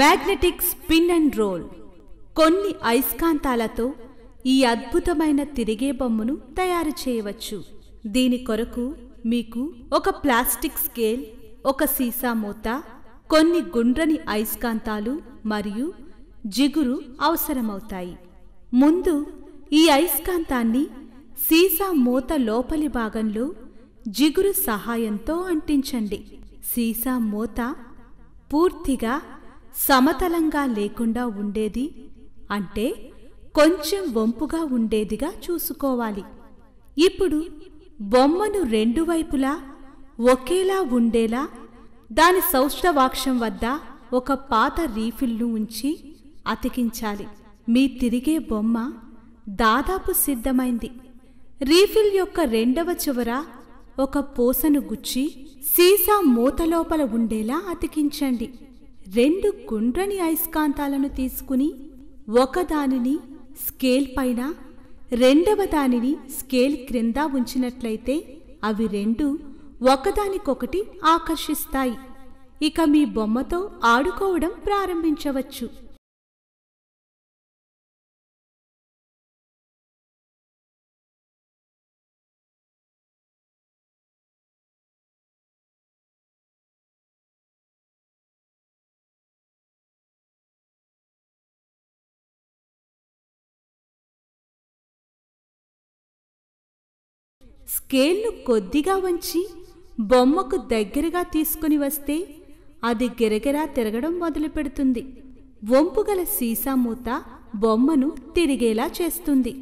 magnetic spin and role కొన్ని అయస్కాంతాలతో ఈ అద్భుతమైన తిరిగే బొమ్మను తయారు చేయవచ్చు దీని కొరకు మీకు ఒక ప్లాస్టిక్ స్కేల్ ఒక సీసా మూత కొన్ని గుండ్రని అయస్కాంతాలు మరియు జిగురు అవసరమవుతాయి ముందు ఈ అయస్కాంతాన్ని సీసా మూత లోపలి భాగంలో జిగురు సహాయంతో అంటించండి సీసా మూత పూర్తిగా సమతలంగా లేకుండా ఉండేది అంటే కొంచెం వంపుగా ఉండేదిగా చూసుకోవాలి ఇప్పుడు బొమ్మను రెండు వైపులా ఒకేలా ఉండేలా దాని సౌష్ఠవాక్షం వద్ద ఒక పాత రీఫిల్ను ఉంచి అతికించాలి మీ తిరిగే బొమ్మ దాదాపు సిద్ధమైంది రీఫిల్ యొక్క రెండవ చివర ఒక పూసను గుచ్చి సీసా మూత లోపల ఉండేలా అతికించండి రెండు గుండ్రని అయస్కాంతాలను తీసుకుని ఒకదానిని స్కేల్ పైన రెండవ దానిని స్కేల్ క్రింద ఉంచినట్లయితే అవి రెండు ఒకదానికొకటి ఆకర్షిస్తాయి ఇక మీ బొమ్మతో ఆడుకోవడం ప్రారంభించవచ్చు స్కేల్ను కొద్దిగా వంచి బొమ్మకు దగ్గరగా తీసుకుని వస్తే అది గిరగిరా తిరగడం మొదలుపెడుతుంది వంపుగల సీసా మూత బొమ్మను తిరిగేలా చేస్తుంది